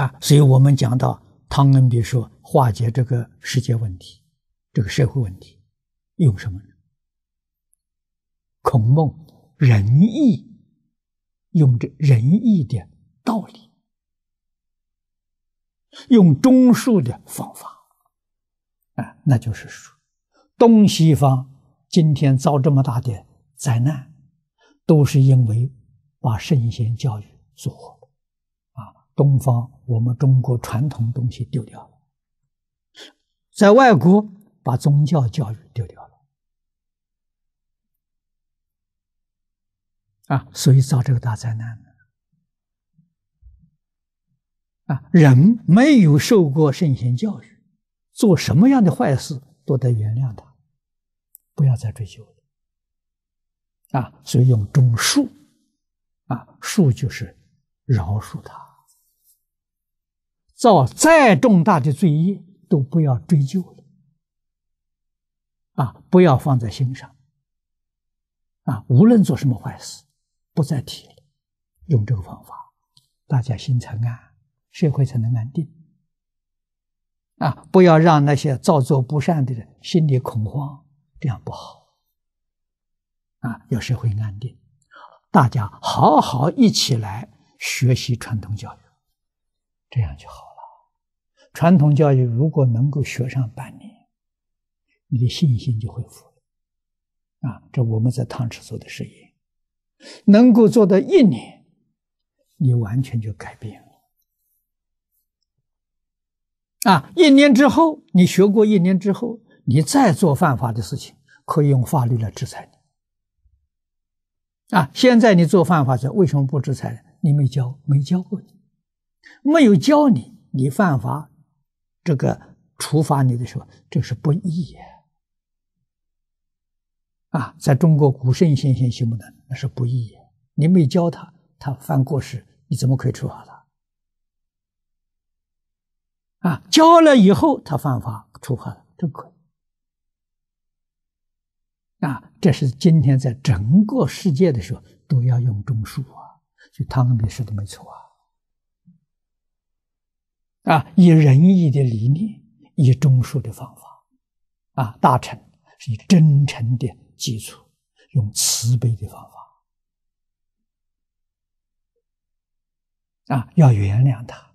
啊，所以我们讲到汤恩比说化解这个世界问题、这个社会问题，用什么呢？孔孟仁义，用这仁义的道理，用中术的方法，啊，那就是说，东西方今天遭这么大的灾难，都是因为把圣贤教育做。东方，我们中国传统东西丢掉了，在外国把宗教教育丢掉了啊，所以造这个大灾难啊！人没有受过圣贤教育，做什么样的坏事都得原谅他，不要再追究了啊！所以用“恕”，啊，“恕”就是饶恕他。造再重大的罪业都不要追究了，啊，不要放在心上，啊，无论做什么坏事，不再提了。用这个方法，大家心才安，社会才能安定。啊，不要让那些造作不善的人心里恐慌，这样不好。啊，要社会安定，大家好好一起来学习传统教育，这样就好。传统教育如果能够学上半年，你的信心就恢复了。啊，这我们在汤池做的事业，能够做到一年，你完全就改变了。啊，一年之后，你学过一年之后，你再做犯法的事情，可以用法律来制裁你。啊，现在你做犯法者，为什么不制裁你没教，没教过你，没有教你，你犯法。这个处罚你的时候，这是不义啊！在中国古圣先贤行不呢，那是不义。你没教他，他犯过失，你怎么可以处罚他？啊，教了以后他犯法，处罚了都可以。啊，这是今天在整个世界的时候都要用中恕啊，就汤们的事都没错啊。啊，以仁义的理念，以忠恕的方法，啊，大臣是以真诚的基础，用慈悲的方法，啊，要原谅他。